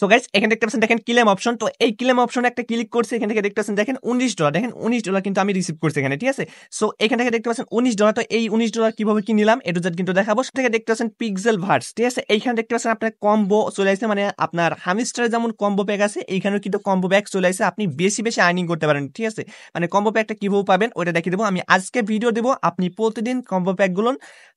so guys এখানে দেখতে পাচ্ছেন দেখেন ক্লেম অপশন তো এই ক্লেম অপশনে একটা ক্লিক করছি এখান থেকে দেখতে পাচ্ছেন দেখেন উনিশ ডলার দেখেন উনিশ ডলার কিন্তু আমি রিসিভ করছি এখানে ঠিক আছে সো এখান থেকে দেখতে পাচ্ছেন উনিশ ডলার তো এই উনিশ ডলার কিভাবে কি নিলাম এটু জেড কিন্তু দেখাবো থেকে দেখতে পাচ্ছেন পিক্সেল ভার্স ঠিক আছে এইখানে দেখতে পাচ্ছেন আপনার কম্বো চলে আসছে মানে আপনার হামিস্টার যেমন কম্বো প্যাক আছে এইখানেও কিন্তু কম্বো ব্যাগ চলে আসছে আপনি বেশি বেশি আর্নিং করতে পারেন ঠিক আছে মানে কম্বো প্যাকটা কিভাবে পাবেন ওটা দেখিয়ে দেবো আমি আজকে ভিডিও দেবো আপনি প্রতিদিন কম্বো ব্যাগগুলো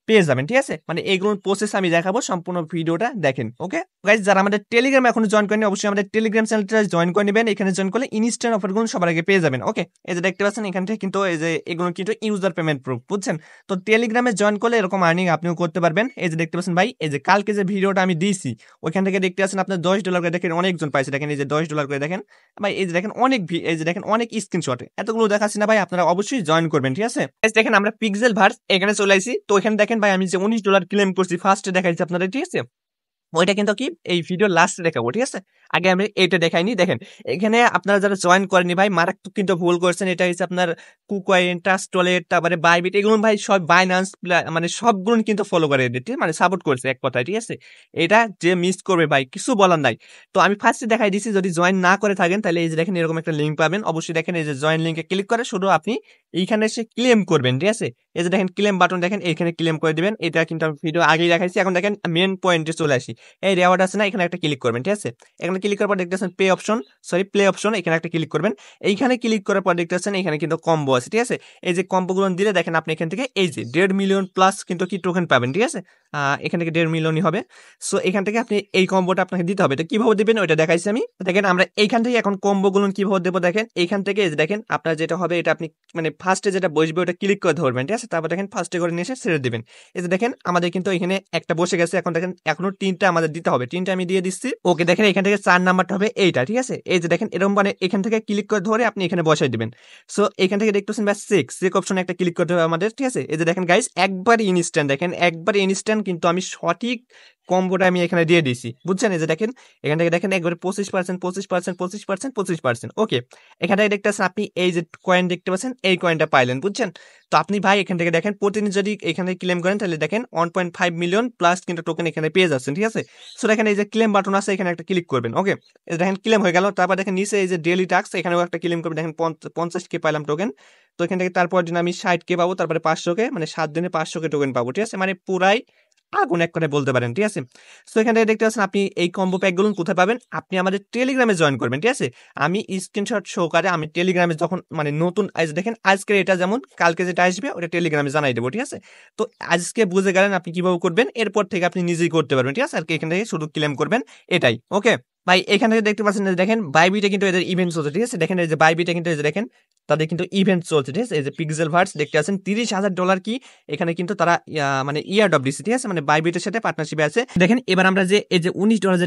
পেয়ে যাবেন ঠিক আছে মানে এইগুলোর প্রসেস আমি দেখাবো সম্পূর্ণ ভিডিওটা দেখেন ওকে গাইজ যারা আমাদের টেলিগ্রাম এখন এখনো জয়েন করেনি অবশ্যই আমাদের টেলিগ্রাম চ্যানেলটা জয়েন করে নেবেন এখানে জয়েন করলে ইনস্ট্যান্ট অফারগুলো সবার আগে পেয়ে যাবেন ওকে এই যে দেখতে পাচ্ছেন এখান থেকে কিন্তু এই যে এগুলো কিন্তু ইউজার পেমেন্ট প্রুফ বুঝছেন তো টেলিগ্রামে জয়েন করলে এরকম আর্নিং আপনিও করতে পারবেন এই যে দেখতে পাচ্ছেন ভাই এই যে কালকে যে ভিডিওটা আমি দিয়েছি ওইখান থেকে দেখতে পাচ্ছেন আপনার দশ ডলার করে দেখেন অনেকজন পাইছে দেখেন এই যে দশ ডলার করে দেখেন ভাই এই যে দেখেন অনেক এই যে দেখেন অনেক স্ক্রিনশট এতগুলো দেখাচ্ছি না ভাই আপনারা অবশ্যই জয়েন করবেন ঠিক আছে এই দেখেন আমরা পিক্সেল ভার্স এখানে চলে আসি তো এখানে দেখেন ভাই আমি যে উনিশ ডলার ক্লেম করছি ফার্স্টে দেখাইছি আপনারা ঠিক আছে ওইটা কিন্তু কি এই ভিডিও লাস্টে দেখাবো ঠিক আছে আগে আমি এটা দেখাইনি দেখেন এখানে আপনারা যারা জয়েন করেনি ভাই মারাত্মক কিন্তু ভুল করছেন এটা হচ্ছে আপনার কুকয়েন টলেট তারপরে বাইবিট এগুলো ভাই সব বাইনান্স মানে সবগুলো কিন্তু ফলো করে এদের মানে সাপোর্ট করছে এক কথায় ঠিক আছে এটা যে মিস করবে ভাই কিছু বলার নাই তো আমি ফার্স্টে দেখাই দিচ্ছি যদি জয়েন না করে থাকেন তাহলে এই যে দেখেন এরকম একটা লিঙ্ক পাবেন অবশ্যই দেখেন এই যে জয়েন লিঙ্কে ক্লিক করে শুধু আপনি এইখানে এসে ক্লেম করবেন ঠিক আছে এই যে দেখেন ক্লেম বাটন দেখেন এইখানে ক্লেম করে দিবেন এটা কিন্তু আমি ভিডিও আগেই দেখাইছি এখন দেখেন মেন পয়েন্টে চলে আসি এই রেওয়ার্ড আছে না এখানে একটা ক্লিক করবেন ঠিক আছে এখানে ক্লিক করার পর দেখতেছেন pay option sorry play option এখানে একটা ক্লিক করবেন এইখানে ক্লিক করার পর দেখতেছেন এখানে কিন্তু কম্বো আছে ঠিক আছে এই যে কম্বোগুলো দিলে দেখেন আপনি এখান থেকে এই যে দেড় মিলিয়ন প্লাস কিন্তু কি টোকেন পাবেন ঠিক আছে এখান থেকে দেড় মিলিয়নই হবে সো এখান থেকে আপনি এই কম্বোটা আপনাকে দিতে হবে তো কীভাবে দেবেন ওইটা দেখাইছি আমি দেখেন আমরা এইখান থেকে এখন কম্বোগুলো কীভাবে দেবো দেখেন এইখান থেকে দেখেন আপনার যেটা হবে এটা আপনি মানে ফার্স্টে যেটা বসবে ওটা ক্লিক করে ধরবেন ঠিক আছে তারপর দেখেন ফার্স্টে করে নিয়ে এসে ছেড়ে দেবেন এই যে দেখেন আমাদের কিন্তু এখানে একটা বসে গেছে এখন দেখেন এখনও তিনটা আমাদের দিতে হবে তিনটা আমি দিয়ে দিচ্ছি ওকে দেখেন এখান থেকে চার নাম্বারটা হবে এইটা ঠিক আছে এই যে দেখেন এরকম মানে এখান থেকে ক্লিক করে ধরে আপনি এখানে বসাই দেবেন সো এখান থেকে দেখতেছেন ব্যাস সিক্স সিক অপশনে একটা ক্লিক করতে হবে আমাদের ঠিক আছে এই যে দেখেন গাইস একবার ইনস্ট্যান্ট দেখেন একবার ইনস্ট্যান্ট কিন্তু আমি সঠিক কম্বোটা আমি এখানে দিয়ে দিছি বুঝছেন এই যে দেখেন এখান থেকে দেখেন একবারে পঁচিশ পার্সেন্ট পঁচিশ পার্সেন্ট পঁচিশ পার্সেন্ট পঁচিশ পার্সেন্ট ওকে এখান থেকে দেখতে আপনি এই যে কয়েন দেখতে পাচ্ছেন এই কয়েনটা পাইলেন বুঝছেন তো আপনি ভাই এখান থেকে দেখেন প্রতিদিন যদি এখানে ক্লেম করেন তাহলে দেখেন one point five million plus কিন্তু টোকেন এখানে পেয়ে যাচ্ছেন ঠিক আছে সো দেখেন এই যে ক্লেম বাটন আছে এখানে একটা ক্লিক করবেন ওকে দেখেন ক্লেম হয়ে গেল তারপর দেখেন নিচে এই যে ডেলি টাস্ক এখানেও একটা ক্লেম করবেন দেখেন পঞ্চাশ কে পাইলাম টোকেন তো এখান থেকে তারপর দিন আমি ষাট কে পাবো তারপরে পাঁচশো কে মানে সাত দিনে পাঁচশো কে টোকেন পাবো ঠিক আছে মানে পুরাই আগুন এক করে বলতে পারেন ঠিক আছে সো এখান থেকে দেখতে পাচ্ছেন আপনি এই কম্বো প্যাকগুলো কোথায় পাবেন আপনি আমাদের টেলিগ্রামে জয়েন করবেন ঠিক আছে আমি স্ক্রিনশট সহকারে আমি টেলিগ্রামে যখন মানে নতুন আজ দেখেন আজকের এটা যেমন কালকে যেটা আসবে ওটা টেলিগ্রামে জানাই দেবো ঠিক আছে তো আজকে বুঝে গেলেন আপনি কীভাবে করবেন এরপর থেকে আপনি নিজেই করতে পারবেন ঠিক আছে আর কি এখান থেকে শুধু ক্লেম করবেন এটাই ওকে ভাই এখান থেকে দেখতে পাচ্ছেন দেখেন বাইবিটা কিন্তু এদের ইভেন্ট চলছে ঠিক আছে দেখেন এই যে বাইবিটা কিন্তু এই যে দেখেন তাদের কিন্তু ইভেন্ট চলছে ঠিক আছে এই যে পিক্সেল ভার্স দেখতে আছেন তিরিশ হাজার ডলার কি এখানে কিন্তু তারা মানে ইয়ার e ডব্লিউসি ঠিক আছে মানে বাইবিটের সাথে পার্টনারশিপে আছে দেখেন এবার আমরা যে এই যে উনিশ ডলার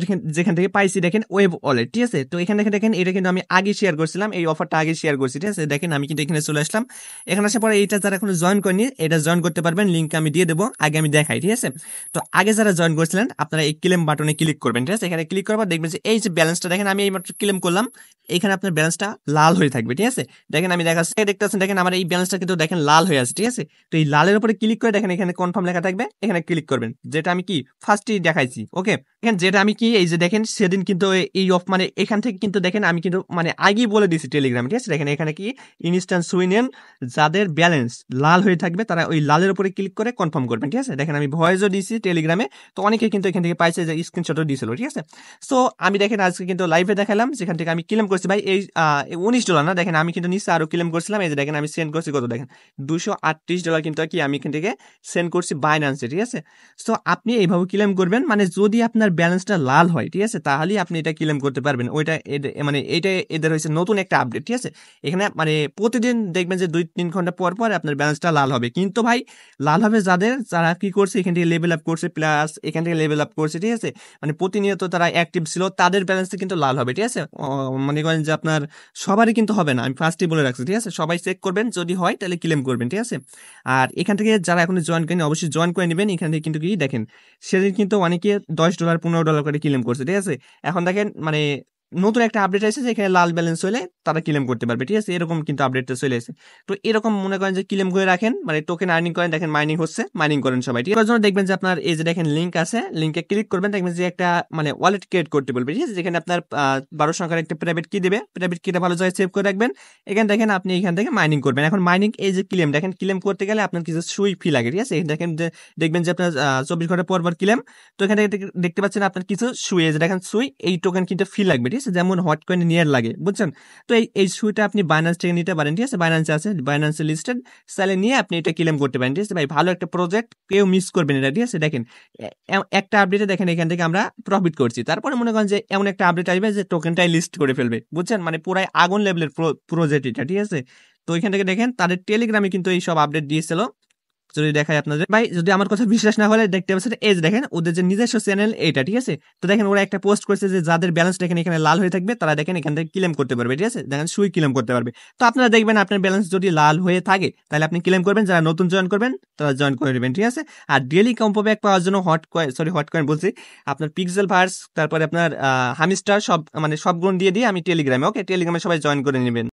যেখান থেকে পাইছি দেখেন ওয়েব ওয়ালেট ঠিক আছে তো এখানে দেখেন এটা কিন্তু আমি আগে শেয়ার করছিলাম এই অফারটা আগে শেয়ার করছি ঠিক আছে দেখেন আমি কিন্তু এখানে চলে আসলাম এখানে আসার পরে এটা যারা এখন জয়েন করেনি এটা জয়েন করতে পারবেন লিঙ্ক আমি দিয়ে দেবো আগে আমি দেখাই ঠিক আছে তো আগে যারা জয়েন করছিলেন আপনারা এই ক্লেম বাটনে ক্লিক করবেন ঠিক আছে এখানে ক্লিক করার পর দেখবেন যে এই যে ব্যালেন্সটা দেখেন আমি এইমাত্র ক্লেম করলাম এখানে আপনার ব্যালেন্সটা লাল হয়ে থাকবে ঠিক আছে দেখেন আমি দেখাচ্ছি দেখতে পাচ্ছেন দেখেন আমার এই ব্যালেন্সটা কিন্তু দেখেন লাল হয়ে আছে ঠিক আছে তো এই লালের উপরে ক্লিক করে দেখেন এখানে কনফার্ম লেখা থাকবে এখানে ক্লিক করবেন যেটা আমি কি ফার্স্টই দেখাইছি ওকে দেখেন যেটা আমি কি এই যে দেখেন সেদিন কিন্তু এই অফ মানে এখান থেকে কিন্তু দেখেন আমি কিন্তু মানে আগেই বলে দিছি টেলিগ্রাম ঠিক আছে দেখেন এখানে কি ইনস্ট্যান্ট সুইনেন যাদের ব্যালেন্স লাল হয়ে থাকবে তারা ওই লালের উপরে ক্লিক করে কনফার্ম করবেন ঠিক আছে দেখেন আমি ভয়েসও দিয়েছি টেলিগ্রামে তো অনেকে কিন্তু এখান থেকে পাইছে যে স্ক্রিনশটও দিয়েছিল ঠিক আছে সো আমি দেখেন আজকে কিন্তু লাইভে দেখালাম যেখান থেকে আমি ক্লেম করছি ভাই এই উনিশ ডলার না দেখেন আমি কিন্তু নিচে আরও ক্লেম করছিলাম এই যে দেখেন আমি সেন্ড করছি কত দেখেন দুশো আটত্রিশ ডলার কিন্তু কি আমি এখান থেকে সেন্ড করছি বাইনান্সে ঠিক আছে সো আপনি এইভাবে ক্লেম করবেন মানে যদি আপনার ব্যালেন্সটা লাল হয় ঠিক আছে তাহলেই আপনি এটা ক্লেম করতে পারবেন ওইটা মানে এটা এদের হয়েছে নতুন একটা আপডেট ঠিক আছে এখানে মানে প্রতিদিন দেখবেন যে দুই তিন ঘন্টা পর পর আপনার ব্যালেন্সটা লাল হবে কিন্তু ভাই লাল হবে যাদের যারা কি করছে এখান থেকে লেভেল আপ করছে প্লাস এখান থেকে লেভেল আপ করছে ঠিক আছে মানে প্রতিনিয়ত তারা অ্যাক্টিভ ছিল তাদের ব্যালেন্সটা কিন্তু লাল হবে ঠিক আছে মনে করেন যে আপনার সবারই কিন্তু হবে না আমি ফার্স্টে বলে রাখছি ঠিক আছে সবাই চেক করবেন যদি হয় তাহলে ক্লেম করবেন ঠিক আছে আর এখান থেকে যারা এখন জয়েন করেন অবশ্যই জয়েন করে নেবেন এখান থেকে কিন্তু কি দেখেন সেদিন কিন্তু অনেকে দশ ডলার পনেরো ডলার করে ক্লেম করছে ঠিক আছে এখন দেখেন মানে নতুন একটা আপডেট আছে যেখানে লাল ব্যালেন্স হলে তারা ক্লেম করতে পারবে ঠিক আছে এরকম কিন্তু আপডেটটা চলে আসে তো এরকম মনে করেন যে ক্লেম করে রাখেন মানে টোকেন আর্নিং করেন দেখেন মাইনিং হচ্ছে মাইনিং করেন সবাই ঠিক আছে দেখবেন যে আপনার এই যে দেখেন লিঙ্ক আছে লিঙ্কে ক্লিক করবেন দেখবেন যে একটা মানে ওয়ালেট ক্রিয়েট করতে বলবে ঠিক আছে যেখানে আপনার বারো সংখ্যার একটা প্রাইভেট কি দেবে প্রাইভেট কিটা ভালো জায়গায় সেভ করে রাখবেন এখানে দেখেন আপনি এখান থেকে মাইনিং করবেন এখন মাইনিং এই যে ক্লেম দেখেন ক্লেম করতে গেলে আপনার কিছু সুই ফি লাগে ঠিক আছে এখানে দেখেন দেখবেন যে আপনার চব্বিশ ঘন্টা পর পর ক্লেম তো এখানে দেখতে পাচ্ছেন আপনার কিছু সুই যে দেখেন সুই এই টোকেন কিন্তু ফি লাগবে ঠিক আছে যেমন হট কয়েন নিয়ার লাগে বুঝছেন তো এই এই সুইটা আপনি বাইন্যান্স থেকে নিতে পারেন ঠিক আছে বাইন্যান্স আছে বাইন্যান্সে লিস্টেড তাহলে নিয়ে আপনি এটা ক্লেম করতে পারেন ঠিক আছে ভাই ভালো একটা প্রজেক্ট কেউ মিস করবেন এটা ঠিক আছে দেখেন একটা আপডেটে দেখেন এখান থেকে আমরা প্রফিট করছি তারপরে মনে করেন যে এমন একটা আপডেট আসবে যে টোকেনটাই লিস্ট করে ফেলবে বুঝছেন মানে পুরাই আগুন লেভেলের প্রজেক্ট এটা ঠিক আছে তো এখান থেকে দেখেন তাদের টেলিগ্রামে কিন্তু এই সব আপডেট দিয়েছিল যদি দেখায় আপনাদের ভাই যদি আমার কথা বিশ্বাস না হলে দেখতে পাচ্ছেন এজ দেখেন ওদের যে নিজস্ব চ্যানেল এটা ঠিক আছে তো দেখেন ওরা একটা পোস্ট করেছে যে যাদের ব্যালেন্স দেখেন এখানে লাল হয়ে থাকবে তারা দেখেন এখান থেকে ক্লেম করতে পারবে ঠিক আছে দেখেন সুই ক্লেম করতে পারবে তো আপনারা দেখবেন আপনার ব্যালেন্স যদি লাল হয়ে থাকে তাহলে আপনি ক্লেম করবেন যারা নতুন জয়েন করবেন তারা জয়েন করে নেবেন ঠিক আছে আর ডেলি কম্পো ব্যাক পাওয়ার জন্য hot coin sorry hot coin বলছি আপনার পিক্সেল ভার্স তারপরে আপনার হামিস্টার সব মানে সবগুলো দিয়ে দিয়ে আমি টেলিগ্রামে ওকে টেলিগ্রামে সবাই জয়েন করে নেবেন